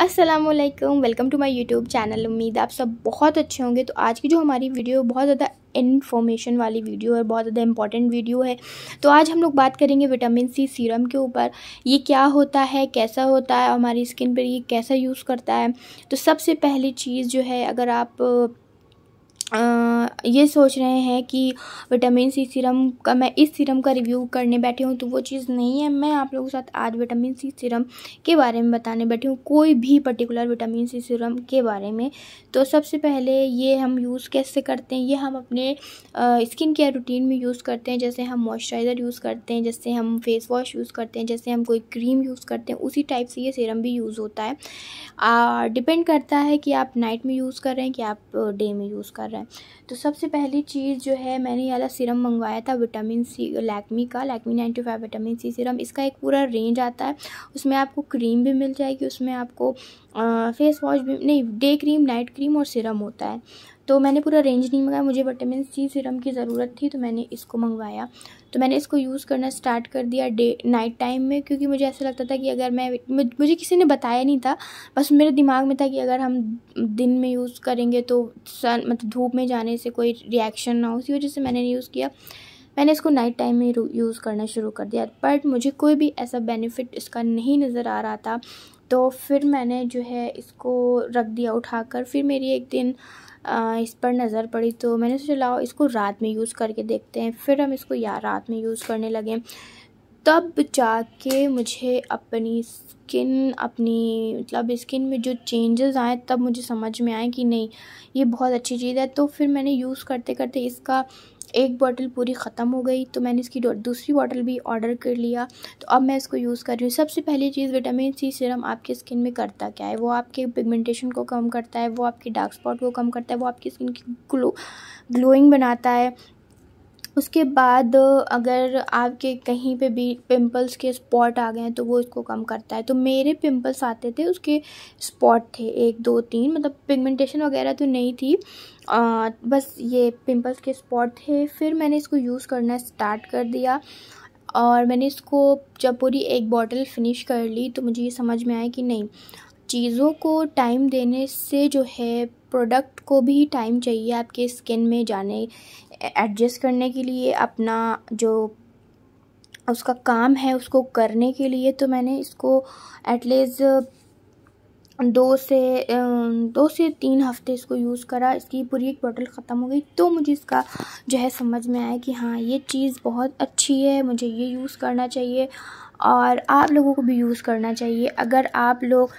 Aslam welcome to my YouTube channel उम्मीद आप सब बहुत अच्छे होंगे तो आज की जो हमारी वीडियो बहुत ज़्यादा इन्फॉर्मेशन वाली वीडियो है बहुत ज़्यादा इंपॉर्टेंट वीडियो है तो आज हम लोग बात करेंगे विटामिन सी सीरम के ऊपर ये क्या होता है कैसा होता है हमारी स्किन पर ये कैसा यूज़ करता है तो सबसे पहली चीज़ जो है अगर आप ये सोच रहे हैं कि विटामिन सी सीरम का मैं इस सीरम का रिव्यू करने बैठी हूँ तो वो चीज़ नहीं है मैं आप लोगों के साथ आज विटामिन सी सीरम के बारे में बताने बैठी हूँ कोई भी पर्टिकुलर विटामिन सी सीरम के बारे में तो सबसे पहले ये हम यूज़ कैसे करते हैं ये हम अपने स्किन केयर रूटीन में यूज़ करते हैं जैसे हम मॉइस्चराइज़र यूज़ करते हैं जैसे हम फेस वॉश यूज़ करते हैं जैसे हम कोई क्रीम यूज़ करते हैं उसी टाइप से ये सीरम भी यूज़ होता है डिपेंड करता है कि आप नाइट में यूज़ कर रहे हैं कि आप डे में यूज़ कर रहे हैं तो सब सबसे पहली चीज़ जो है मैंने ये वाला सीरम मंगवाया था विटामिन सी लैक्मी का Lakme ninety five vitamin C serum इसका एक पूरा रेंज आता है उसमें आपको क्रीम भी मिल जाएगी उसमें आपको आ, फेस वॉश भी नहीं डे क्रीम नाइट क्रीम और सीरम होता है तो मैंने पूरा रेंज नहीं मंगाया मुझे विटामिन सी सिरम की ज़रूरत थी तो मैंने इसको मंगवाया तो मैंने इसको यूज़ करना स्टार्ट कर दिया डे नाइट टाइम में क्योंकि मुझे ऐसा लगता था कि अगर मैं मुझे किसी ने बताया नहीं था बस मेरे दिमाग में था कि अगर हम दिन में यूज़ करेंगे तो सन मतलब धूप में जाने से कोई रिएक्शन ना हो उसी वजह से मैंने यूज़ किया मैंने इसको नाइट टाइम में यूज़ करना शुरू कर दिया बट मुझे कोई भी ऐसा बेनिफिट इसका नहीं नज़र आ रहा था तो फिर मैंने जो है इसको रख दिया उठाकर फिर मेरी एक दिन इस पर नज़र पड़ी तो मैंने सोचा लाओ इसको रात में यूज़ करके देखते हैं फिर हम इसको या रात में यूज़ करने लगे तब जाके मुझे अपनी स्किन अपनी मतलब स्किन में जो चेंजेस आए तब मुझे समझ में आए कि नहीं ये बहुत अच्छी चीज़ है तो फिर मैंने यूज़ करते करते इसका एक बॉटल पूरी ख़त्म हो गई तो मैंने इसकी दूसरी बॉटल भी ऑर्डर कर लिया तो अब मैं इसको यूज़ कर रही हूँ सबसे पहली चीज़ विटामिन सी सीरम आपकी स्किन में करता क्या है वो आपके पिगमेंटेशन को कम करता है वो आपके डार्क स्पॉट को कम करता है वो आपकी स्किन की ग्लो ग्लोइंग बनाता है उसके बाद अगर आपके कहीं पे भी पिंपल्स के स्पॉट आ गए हैं तो वो इसको कम करता है तो मेरे पिंपल्स आते थे उसके स्पॉट थे एक दो तीन मतलब पिगमेंटेशन वगैरह तो नहीं थी आ, बस ये पिंपल्स के स्पॉट थे फिर मैंने इसको यूज़ करना स्टार्ट कर दिया और मैंने इसको जब पूरी एक बॉटल फिनिश कर ली तो मुझे ये समझ में आया कि नहीं चीज़ों को टाइम देने से जो है प्रोडक्ट को भी टाइम चाहिए आपके स्किन में जाने एडजस्ट करने के लिए अपना जो उसका काम है उसको करने के लिए तो मैंने इसको एटलीस्ट दो से दो से तीन हफ्ते इसको यूज़ करा इसकी पूरी एक बॉटल ख़त्म हो गई तो मुझे इसका जो है समझ में आया कि हाँ ये चीज़ बहुत अच्छी है मुझे ये यूज़ करना चाहिए और आप लोगों को भी यूज़ करना चाहिए अगर आप लोग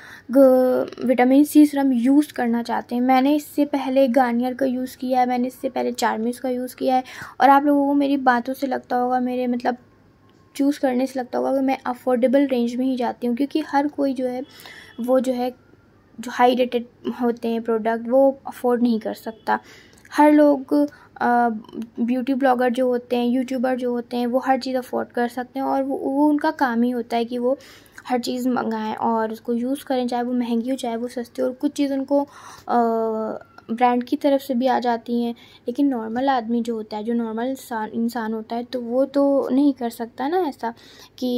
विटामिन सी सीरम यूज़ करना चाहते हैं मैंने इससे पहले गार्नियर का यूज़ किया है मैंने इससे पहले चार्मिस का यूज़ किया है और आप लोगों को मेरी बातों से लगता होगा मेरे मतलब चूज़ करने से लगता होगा कि मैं अफोर्डेबल रेंज में ही जाती हूँ क्योंकि हर कोई जो है वो जो है जो हाई रेटेड होते हैं प्रोडक्ट वो अफोर्ड नहीं कर सकता हर लोग ब्यूटी ब्लॉगर जो होते हैं यूट्यूबर जो होते हैं वो हर चीज़ अफोर्ड कर सकते हैं और वो, वो उनका काम ही होता है कि वो हर चीज़ मंगाएं और उसको यूज़ करें चाहे वो महंगी हो चाहे वो सस्ती हो और कुछ चीज़ उनको ब्रांड की तरफ से भी आ जाती हैं लेकिन नॉर्मल आदमी जो होता है जो नॉर्मल इंसान होता है तो वो तो नहीं कर सकता ना ऐसा कि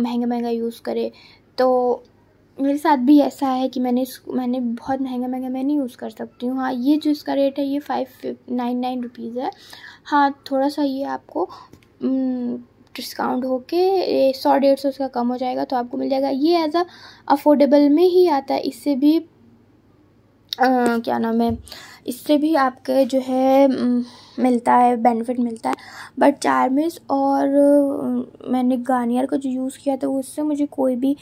महंगा महंगा यूज़ करे तो मेरे साथ भी ऐसा है कि मैंने मैंने बहुत महंगा महंगा मैं नहीं यूज़ कर सकती हूँ हाँ ये जो इसका रेट है ये फाइव नाइन नाइन रुपीज़ है हाँ थोड़ा सा ये आपको डिस्काउंट हम्म, होके सौ डेढ़ सौ इसका कम हो जाएगा तो आपको मिल जाएगा ये एज अ अफोर्डेबल में ही आता है इससे भी आ, क्या नाम है इससे भी आपके जो है मिलता है बेनिफिट मिलता है बट चार्मिस और मैंने गार्नियर का जो यूज़ किया था उससे मुझे कोई भी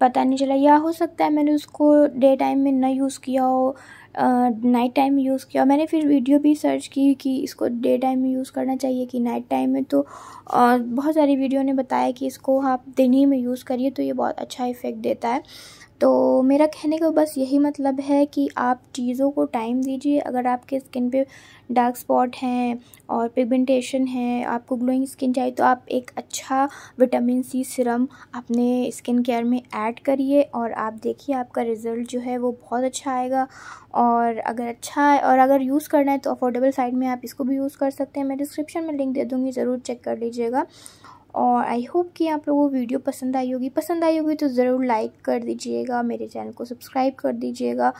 पता नहीं चला या हो सकता है मैंने उसको डे टाइम में ना यूज़ किया हो नाइट टाइम में यूज़ किया मैंने फिर वीडियो भी सर्च की कि इसको डे टाइम में यूज़ करना चाहिए कि नाइट टाइम में तो बहुत सारी वीडियो ने बताया कि इसको आप दिन ही में यूज़ करिए तो ये बहुत अच्छा इफ़ेक्ट देता है तो मेरा कहने का बस यही मतलब है कि आप चीज़ों को टाइम दीजिए अगर आपके स्किन पे डार्क स्पॉट हैं और पिगमेंटेशन है आपको ग्लोइंग स्किन चाहिए तो आप एक अच्छा विटामिन सी सिरम अपने स्किन केयर में ऐड करिए और आप देखिए आपका रिज़ल्ट जो है वो बहुत अच्छा आएगा और अगर अच्छा है और अगर यूज़ करना है तो अफोर्डेबल साइड में आप इसको भी यूज़ कर सकते हैं मैं डिस्क्रिप्शन में लिंक दे दूँगी ज़रूर चेक कर लीजिएगा और आई होप कि आप लोगों को वीडियो पसंद आई होगी पसंद आई होगी तो ज़रूर लाइक कर दीजिएगा मेरे चैनल को सब्सक्राइब कर दीजिएगा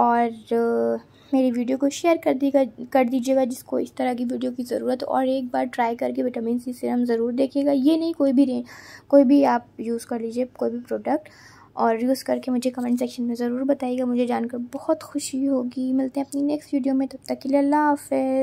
और uh, मेरी वीडियो को शेयर कर दीगा कर दीजिएगा जिसको इस तरह की वीडियो की ज़रूरत और एक बार ट्राई करके विटामिन सी सिरम ज़रूर देखिएगा ये नहीं कोई भी कोई भी आप यूज़ कर लीजिए कोई भी प्रोडक्ट और यूज़ करके मुझे कमेंट सेक्शन में ज़रूर बताइएगा मुझे जानकर बहुत खुशी होगी मिलते हैं अपनी नेक्स्ट वीडियो में तब तक के लिए अल्लाह हाफ